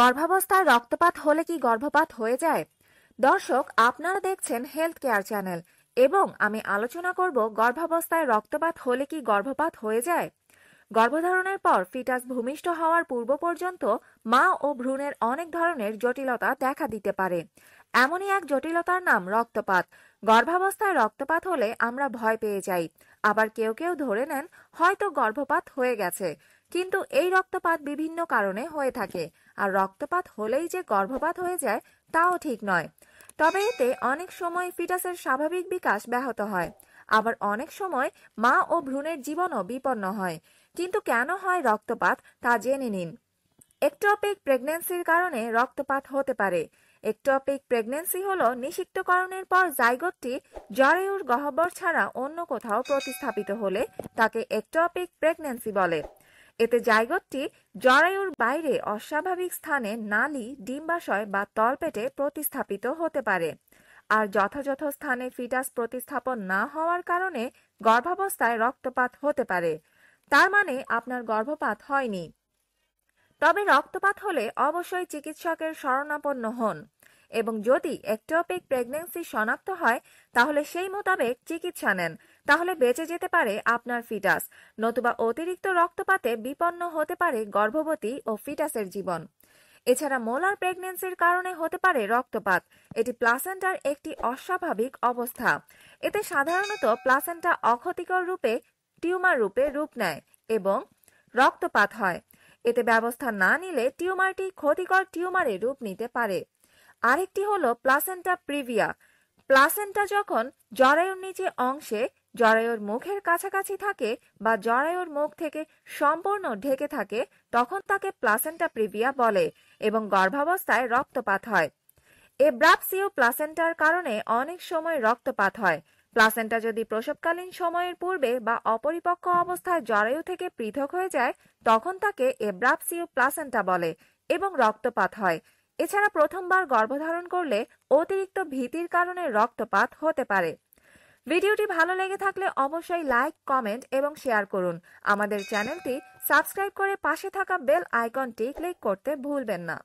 গর্ভাবস্থার রক্তপাত হলে কি গর্ভপাত হয়ে যায় দর্শক আপনারা দেখছেন হেলথ কেয়ার চ্যানেল এবং আমি আলোচনা করব গর্ভাবস্থায় রক্তপাত হলে কি গর্ভপাত হয়ে যায় গর্ভধারণের পর ফিটাস ভূমিষ্ঠ হওয়ার পূর্ব পর্যন্ত মা ও ভ্রূণের অনেক ধরনের জটিলতা দেখা দিতে পারে এমনই এক জটিলতার নাম রক্তপাত গর্ভাবস্থায় রক্তপাত হলে আমরা ভয় পেয়ে যাই আবার কেউ কেউ ধরে নেন হয়তো গর্ভপাত হয়ে গেছে কিন্তু এই রক্তপাত বিভিন্ন কারণে হয়ে থাকে আর রক্তপাত হলেই যে গর্ভপাত হয়ে যায় তাও ঠিক নয় তবে এতে অনেক সময় ফিটাসের স্বাভাবিক বিকাশ ব্যাহত হয় আবার অনেক সময় মা ও ভ্রূণের জীবনও বিপন্ন হয় কিন্তু কেন হয় রক্তপাত তা জেনে নিন একটপিক প্রেগন্যান্সির কারণে রক্তপাত হতে পারে একটপিক প্রেগন্যান্সি হল নিষিক্তকরণের পর জাইগোটটি জরায়ুর গহ্বর ছাড়া অন্য কোথাও প্রতিস্থাপিত হলে তাকে একটপিক প্রেগন্যান্সি বলে এতে জাইগটটি জরায়ুর বাইরে অস্বাভাবিক স্থানে নালি ডিম্বাশয় বা তলপেটে প্রতিস্থাপিত হতে পারে আর যথাযথ স্থানে ফিটাস প্রতিস্থাপন না হওয়ার কারণে গর্ভাবস্থায় রক্তপাত হতে পারে তার মানে আপনার গর্ভপাত হয়নি তবে রক্তপাত হলে অবশ্যই চিকিৎসকের শরণাপন্ন হন এবং যদি একটোপিক প্রেগনেন্সি শনাক্ত হয় তাহলে সেই মোতাবেক চিকিৎসা নেন তাহলে বেঁচে যেতে পারে আপনার ফিটাস নতুবা অতিরিক্ত রক্তপাতে বিপন্ন হতে পারে গর্ভবতী ও ফিটাসের জীবন এছাড়া মোলার প্রেগনেন্সির কারণে হতে পারে রক্তপাত এটি প্লাসেন্টার একটি অস্বাভাবিক অবস্থা এতে সাধারণত প্লাসেন্টা অক্ষতিকর রূপে টিউমার রূপে রূপ নেয় এবং রক্তপাত হয় এতে ব্যবস্থা না নিলে টিউমারটি ক্ষতিকর টিউমারে রূপ নিতে পারে আরেকটি হলো প্লাসেন্টা প্রিভিয়া প্লাসেন্টা যখন জরায়ুর নিচে অংশে জরায়ুর মুখের কাছাকাছি থাকে বা জরায়ুর মুখ থেকে সম্পূর্ণ ঢেকে থাকে তখন তাকে প্লাসেন্টা প্রিভিয়া বলে এবং গর্ভাবস্থায় রক্তপাত হয় এব্রাপসিও প্লাসেন্টার কারণে অনেক সময় রক্তপাত হয় প্লাসেন্টা যদি প্রসবকালীন সময়ের পূর্বে বা অপরিপক্ক অবস্থায় জরায়ু থেকে পৃথক হয়ে যায় তখন তাকে এব্রাপসিও প্লাসেন্টা বলে এবং রক্তপাত হয় এছাড়া প্রথমবার গর্ভধারণ করলে অতিরিক্ত ভীতির কারণে রক্তপাত হতে পারে ভিডিওটি ভালো লেগে থাকলে অবশ্যই লাইক কমেন্ট এবং শেয়ার করুন আমাদের চ্যানেলটি সাবস্ক্রাইব করে পাশে থাকা বেল আইকনটি ক্লিক করতে ভুলবেন না